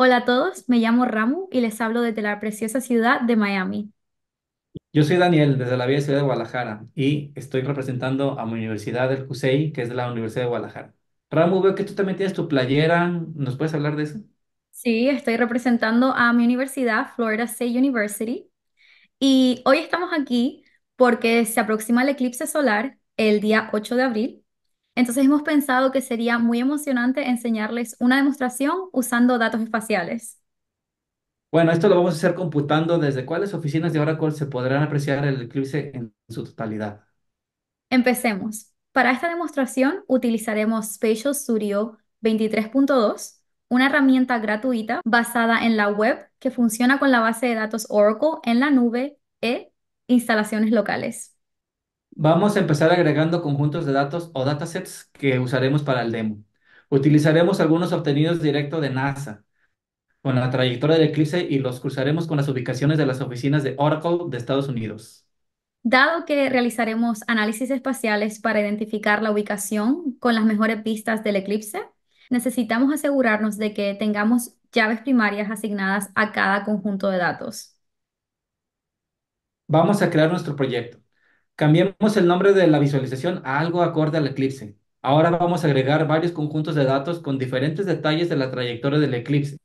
Hola a todos, me llamo Ramu y les hablo desde la preciosa ciudad de Miami. Yo soy Daniel, desde la bella ciudad de Guadalajara, y estoy representando a mi universidad del CUSEI, que es la Universidad de Guadalajara. Ramu, veo que tú también tienes tu playera, ¿nos puedes hablar de eso? Sí, estoy representando a mi universidad, Florida State University, y hoy estamos aquí porque se aproxima el eclipse solar el día 8 de abril entonces hemos pensado que sería muy emocionante enseñarles una demostración usando datos espaciales. Bueno, esto lo vamos a hacer computando desde cuáles oficinas de Oracle se podrán apreciar el eclipse en su totalidad. Empecemos. Para esta demostración utilizaremos Spatial Studio 23.2, una herramienta gratuita basada en la web que funciona con la base de datos Oracle en la nube e instalaciones locales. Vamos a empezar agregando conjuntos de datos o datasets que usaremos para el demo. Utilizaremos algunos obtenidos directo de NASA con la trayectoria del eclipse y los cruzaremos con las ubicaciones de las oficinas de Oracle de Estados Unidos. Dado que realizaremos análisis espaciales para identificar la ubicación con las mejores vistas del eclipse, necesitamos asegurarnos de que tengamos llaves primarias asignadas a cada conjunto de datos. Vamos a crear nuestro proyecto. Cambiemos el nombre de la visualización a algo acorde al eclipse. Ahora vamos a agregar varios conjuntos de datos con diferentes detalles de la trayectoria del eclipse.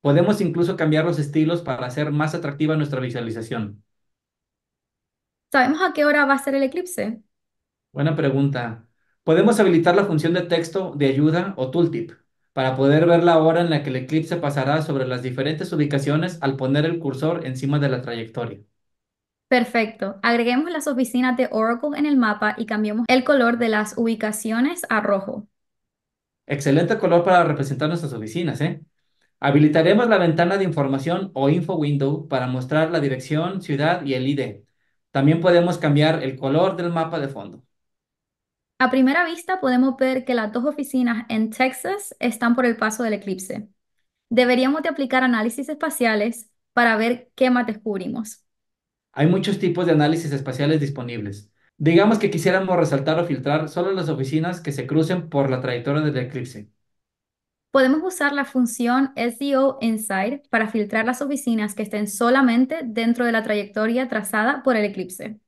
Podemos incluso cambiar los estilos para hacer más atractiva nuestra visualización. ¿Sabemos a qué hora va a ser el eclipse? Buena pregunta. Podemos habilitar la función de texto de ayuda o tooltip para poder ver la hora en la que el eclipse pasará sobre las diferentes ubicaciones al poner el cursor encima de la trayectoria. Perfecto. Agreguemos las oficinas de Oracle en el mapa y cambiemos el color de las ubicaciones a rojo. Excelente color para representar nuestras oficinas, ¿eh? Habilitaremos la ventana de información o info window para mostrar la dirección, ciudad y el ID. También podemos cambiar el color del mapa de fondo. A primera vista podemos ver que las dos oficinas en Texas están por el paso del eclipse. Deberíamos de aplicar análisis espaciales para ver qué más descubrimos. Hay muchos tipos de análisis espaciales disponibles. Digamos que quisiéramos resaltar o filtrar solo las oficinas que se crucen por la trayectoria del eclipse. Podemos usar la función SDO Inside para filtrar las oficinas que estén solamente dentro de la trayectoria trazada por el eclipse.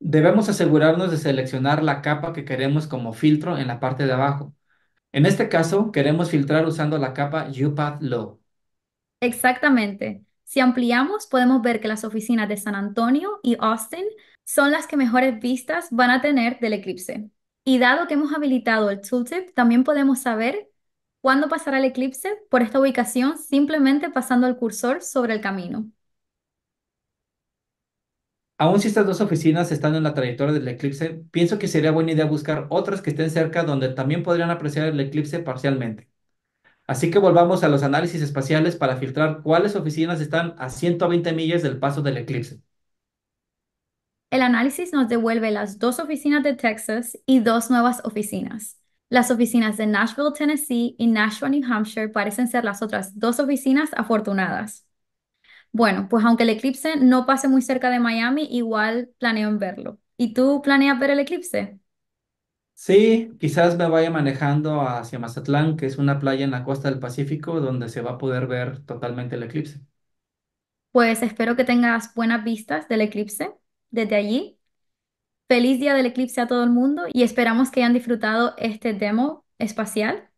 Debemos asegurarnos de seleccionar la capa que queremos como filtro en la parte de abajo. En este caso, queremos filtrar usando la capa UPath Low. Exactamente. Si ampliamos, podemos ver que las oficinas de San Antonio y Austin son las que mejores vistas van a tener del eclipse. Y dado que hemos habilitado el tooltip, también podemos saber cuándo pasará el eclipse por esta ubicación simplemente pasando el cursor sobre el camino. Aún si estas dos oficinas están en la trayectoria del eclipse, pienso que sería buena idea buscar otras que estén cerca donde también podrían apreciar el eclipse parcialmente. Así que volvamos a los análisis espaciales para filtrar cuáles oficinas están a 120 millas del paso del eclipse. El análisis nos devuelve las dos oficinas de Texas y dos nuevas oficinas. Las oficinas de Nashville, Tennessee y Nashua, New Hampshire parecen ser las otras dos oficinas afortunadas. Bueno, pues aunque el eclipse no pase muy cerca de Miami, igual planeo verlo. ¿Y tú planeas ver el eclipse? Sí, quizás me vaya manejando hacia Mazatlán, que es una playa en la costa del Pacífico donde se va a poder ver totalmente el eclipse. Pues espero que tengas buenas vistas del eclipse desde allí. Feliz día del eclipse a todo el mundo y esperamos que hayan disfrutado este demo espacial.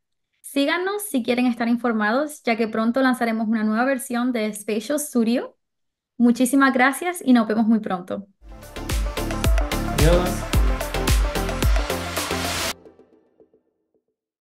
Síganos si quieren estar informados, ya que pronto lanzaremos una nueva versión de Spatial Studio. Muchísimas gracias y nos vemos muy pronto. Adiós.